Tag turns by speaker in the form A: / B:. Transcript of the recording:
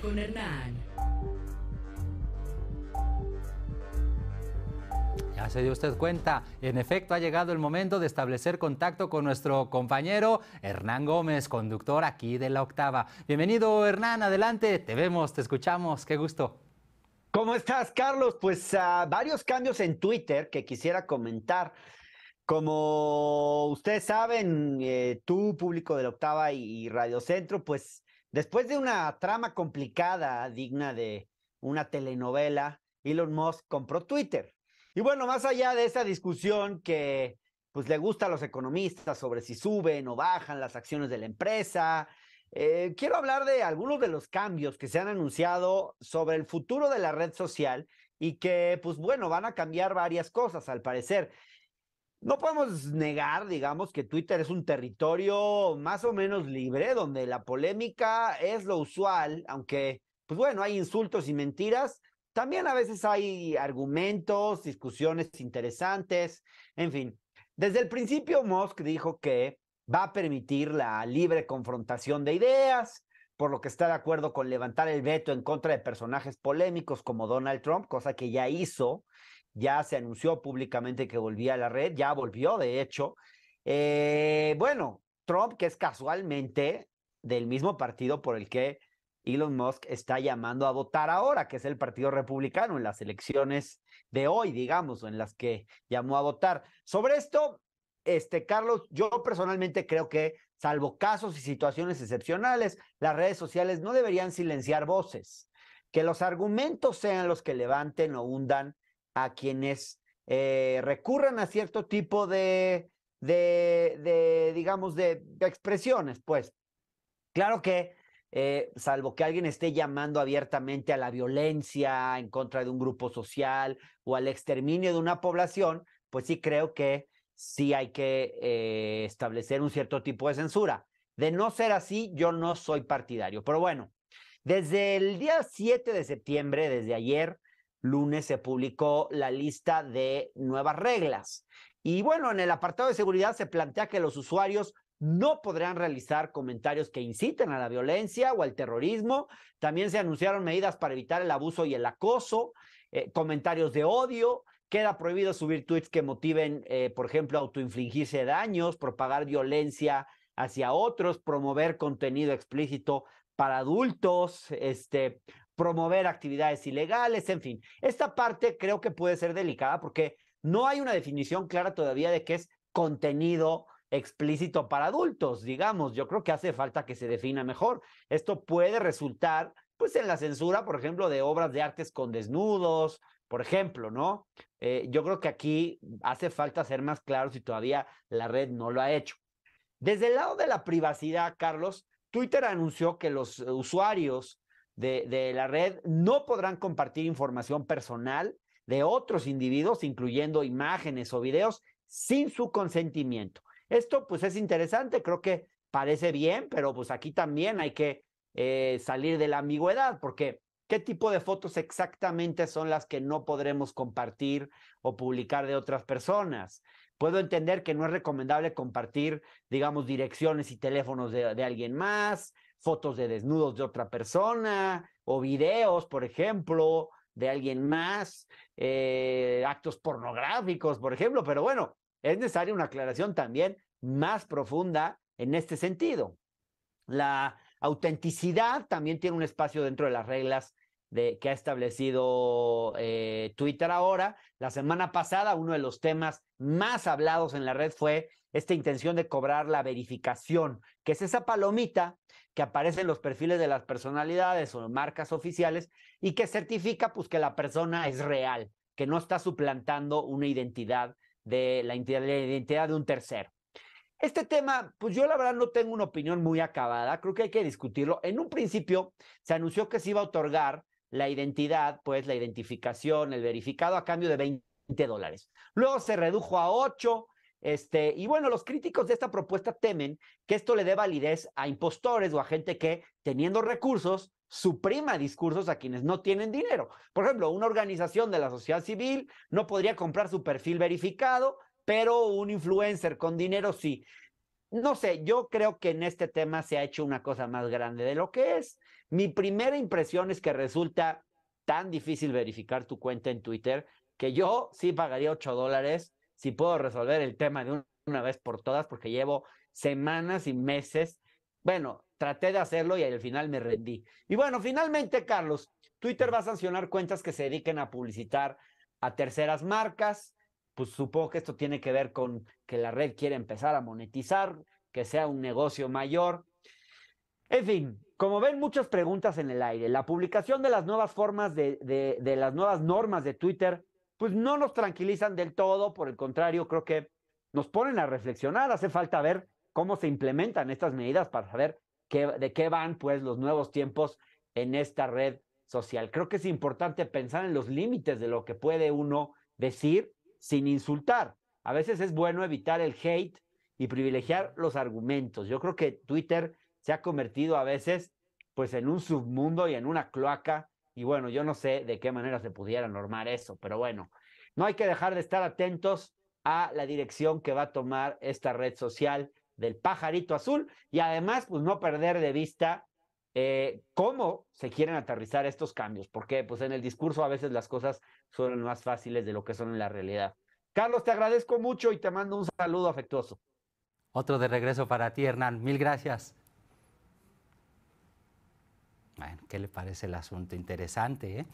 A: con Hernán. Ya se dio usted cuenta, en efecto ha llegado el momento de establecer contacto con nuestro compañero Hernán Gómez, conductor aquí de La Octava. Bienvenido Hernán, adelante, te vemos, te escuchamos, qué gusto. ¿Cómo estás, Carlos? Pues ah, varios cambios en Twitter que quisiera comentar. Como ustedes saben, eh, tú, público de la Octava y Radio Centro, pues Después de una trama complicada, digna de una telenovela, Elon Musk compró Twitter. Y bueno, más allá de esa discusión que pues le gusta a los economistas sobre si suben o bajan las acciones de la empresa, eh, quiero hablar de algunos de los cambios que se han anunciado sobre el futuro de la red social y que, pues bueno, van a cambiar varias cosas al parecer. No podemos negar, digamos, que Twitter es un territorio más o menos libre, donde la polémica es lo usual, aunque, pues bueno, hay insultos y mentiras. También a veces hay argumentos, discusiones interesantes, en fin. Desde el principio, Musk dijo que va a permitir la libre confrontación de ideas, por lo que está de acuerdo con levantar el veto en contra de personajes polémicos como Donald Trump, cosa que ya hizo, ya se anunció públicamente que volvía a la red, ya volvió, de hecho. Eh, bueno, Trump, que es casualmente del mismo partido por el que Elon Musk está llamando a votar ahora, que es el Partido Republicano, en las elecciones de hoy, digamos, en las que llamó a votar. Sobre esto, este, Carlos, yo personalmente creo que, salvo casos y situaciones excepcionales, las redes sociales no deberían silenciar voces. Que los argumentos sean los que levanten o hundan a quienes eh, recurran a cierto tipo de, de, digamos, de, expresiones, pues. Claro que, eh, salvo que alguien esté llamando abiertamente a la violencia en contra de un grupo social o al exterminio de una población, pues sí creo que sí hay que eh, establecer un cierto tipo de censura. De no ser así, yo no soy partidario. Pero bueno, desde el día 7 de septiembre, desde ayer, lunes se publicó la lista de nuevas reglas. Y bueno, en el apartado de seguridad se plantea que los usuarios no podrán realizar comentarios que inciten a la violencia o al terrorismo. También se anunciaron medidas para evitar el abuso y el acoso, eh, comentarios de odio, Queda prohibido subir tweets que motiven, eh, por ejemplo, autoinfligirse daños, propagar violencia hacia otros, promover contenido explícito para adultos, este, promover actividades ilegales, en fin. Esta parte creo que puede ser delicada porque no hay una definición clara todavía de qué es contenido explícito para adultos, digamos. Yo creo que hace falta que se defina mejor. Esto puede resultar, pues, en la censura, por ejemplo, de obras de artes con desnudos, por ejemplo, ¿no? Eh, yo creo que aquí hace falta ser más claro si todavía la red no lo ha hecho. Desde el lado de la privacidad, Carlos, Twitter anunció que los usuarios de, la red no podrán compartir información personal de otros individuos, incluyendo imágenes o videos, sin su consentimiento. Esto pues es interesante, creo que parece bien, pero pues aquí también hay que eh, salir de la ambigüedad, porque ¿qué tipo de fotos exactamente son las que no podremos compartir o publicar de otras personas? Puedo entender que no es recomendable compartir, digamos, direcciones y teléfonos de alguien más fotos de desnudos de otra persona o videos, por ejemplo, de alguien más, eh, actos pornográficos, por ejemplo, pero bueno, es necesaria una aclaración también más profunda en este sentido. La autenticidad también tiene un espacio dentro de las reglas que ha establecido eh, Twitter ahora. La semana pasada, uno de los temas más hablados en la red fue esta intención de cobrar la verificación, que es esa palomita que aparece en los perfiles de las personalidades o marcas oficiales y que certifica pues, que la persona es real, que no está suplantando una identidad de la identidad, identidad de un tercero. Este tema, pues yo la verdad no tengo una opinión muy acabada, creo que hay que discutirlo. En un principio se anunció que se iba a otorgar la identidad, pues la identificación, el verificado a cambio de 20 dólares. Luego se redujo a 8. Este, y bueno, los críticos de esta propuesta temen que esto le dé validez a impostores o a gente que, teniendo recursos, suprima discursos a quienes no tienen dinero. Por ejemplo, una organización de la sociedad civil no podría comprar su perfil verificado, pero un influencer con dinero sí no sé, yo creo que en este tema se ha hecho una cosa más grande de lo que es. Mi primera impresión es que resulta tan difícil verificar tu cuenta en Twitter que yo sí pagaría 8 dólares si puedo resolver el tema de una vez por todas, porque llevo semanas y meses. Bueno, traté de hacerlo y al final me rendí. Y bueno, finalmente, Carlos, Twitter va a sancionar cuentas que se dediquen a publicitar a terceras marcas pues supongo que esto tiene que ver con que la red quiere empezar a monetizar, que sea un negocio mayor. En fin, como ven, muchas preguntas en el aire. La publicación de las nuevas formas de, de, las nuevas normas de Twitter, pues no nos tranquilizan del todo, por el contrario, creo que nos ponen a reflexionar, hace falta ver cómo se implementan estas medidas para saber de qué van pues los nuevos tiempos en esta red social. Creo que es importante pensar en los límites de lo que puede uno decir sin insultar. A veces es bueno evitar el hate y privilegiar los argumentos. Yo creo que Twitter se ha convertido a veces pues en un submundo y en una cloaca y bueno, yo no sé de qué manera se pudiera normar eso, pero bueno, no hay que dejar de estar atentos a la dirección que va a tomar esta red social del pajarito azul y además pues no perder de vista eh, cómo se quieren aterrizar estos cambios, porque pues en el discurso a veces las cosas son más fáciles de lo que son en la realidad. Carlos, te agradezco mucho y te mando un saludo afectuoso. Otro de regreso para ti, Hernán. Mil gracias. Bueno, ¿qué le parece el asunto? Interesante, ¿eh?